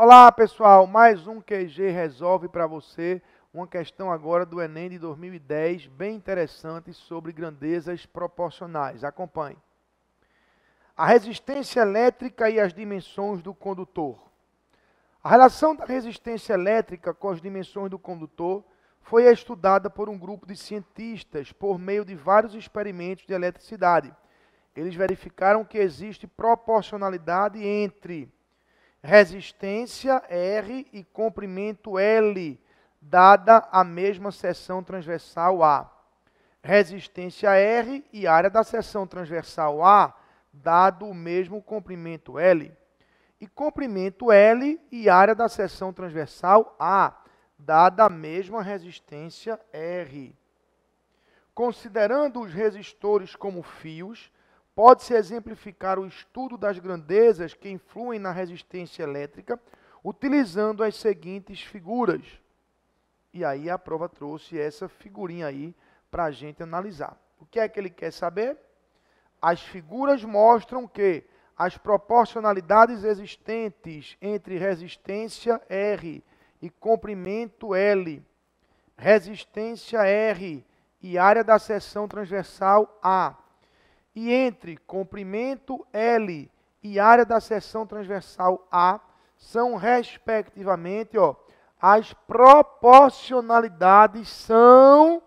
Olá pessoal, mais um QG resolve para você uma questão agora do Enem de 2010, bem interessante sobre grandezas proporcionais. Acompanhe. A resistência elétrica e as dimensões do condutor. A relação da resistência elétrica com as dimensões do condutor foi estudada por um grupo de cientistas por meio de vários experimentos de eletricidade. Eles verificaram que existe proporcionalidade entre resistência R e comprimento L, dada a mesma seção transversal A. Resistência R e área da seção transversal A, dado o mesmo comprimento L. E comprimento L e área da seção transversal A, dada a mesma resistência R. Considerando os resistores como fios, pode-se exemplificar o estudo das grandezas que influem na resistência elétrica utilizando as seguintes figuras. E aí a prova trouxe essa figurinha aí para a gente analisar. O que é que ele quer saber? As figuras mostram que as proporcionalidades existentes entre resistência R e comprimento L, resistência R e área da seção transversal A e entre comprimento L e área da seção transversal A são, respectivamente, ó, as proporcionalidades são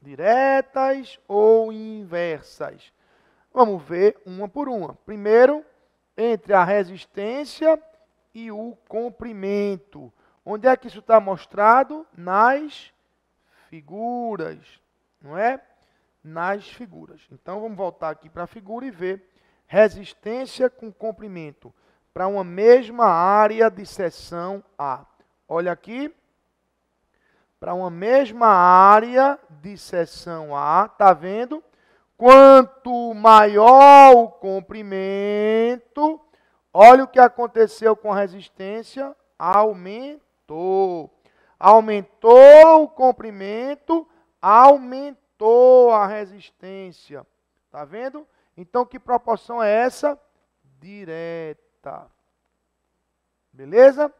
diretas ou inversas. Vamos ver uma por uma. Primeiro, entre a resistência e o comprimento. Onde é que isso está mostrado? Nas figuras, não é? nas figuras. Então vamos voltar aqui para a figura e ver resistência com comprimento para uma mesma área de seção A. Olha aqui, para uma mesma área de seção A, tá vendo? Quanto maior o comprimento, olha o que aconteceu com a resistência, aumentou. Aumentou o comprimento, aumentou suportou a resistência. Está vendo? Então, que proporção é essa? Direta. Beleza?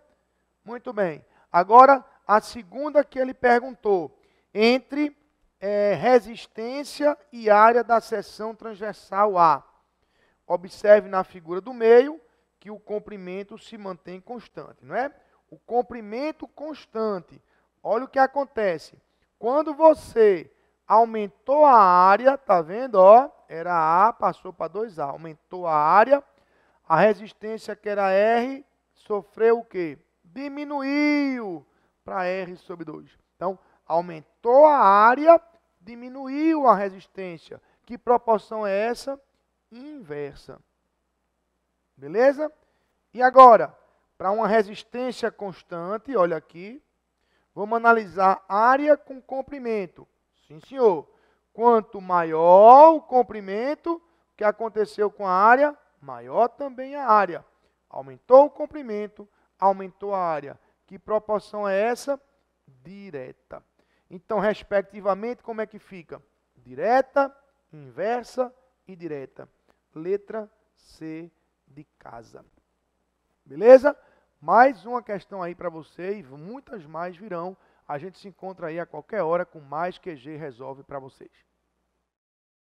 Muito bem. Agora, a segunda que ele perguntou. Entre é, resistência e área da seção transversal A. Observe na figura do meio que o comprimento se mantém constante, não é? O comprimento constante. Olha o que acontece. Quando você aumentou a área, tá vendo, ó? Era A, passou para 2A, aumentou a área. A resistência que era R sofreu o quê? Diminuiu para R sobre 2. Então, aumentou a área, diminuiu a resistência. Que proporção é essa? Inversa. Beleza? E agora, para uma resistência constante, olha aqui, vamos analisar área com comprimento. Sim, senhor. Quanto maior o comprimento, que aconteceu com a área, maior também a área. Aumentou o comprimento, aumentou a área. Que proporção é essa? Direta. Então, respectivamente, como é que fica? Direta, inversa e direta. Letra C de casa. Beleza? Mais uma questão aí para vocês, muitas mais virão. A gente se encontra aí a qualquer hora com mais QG Resolve para vocês.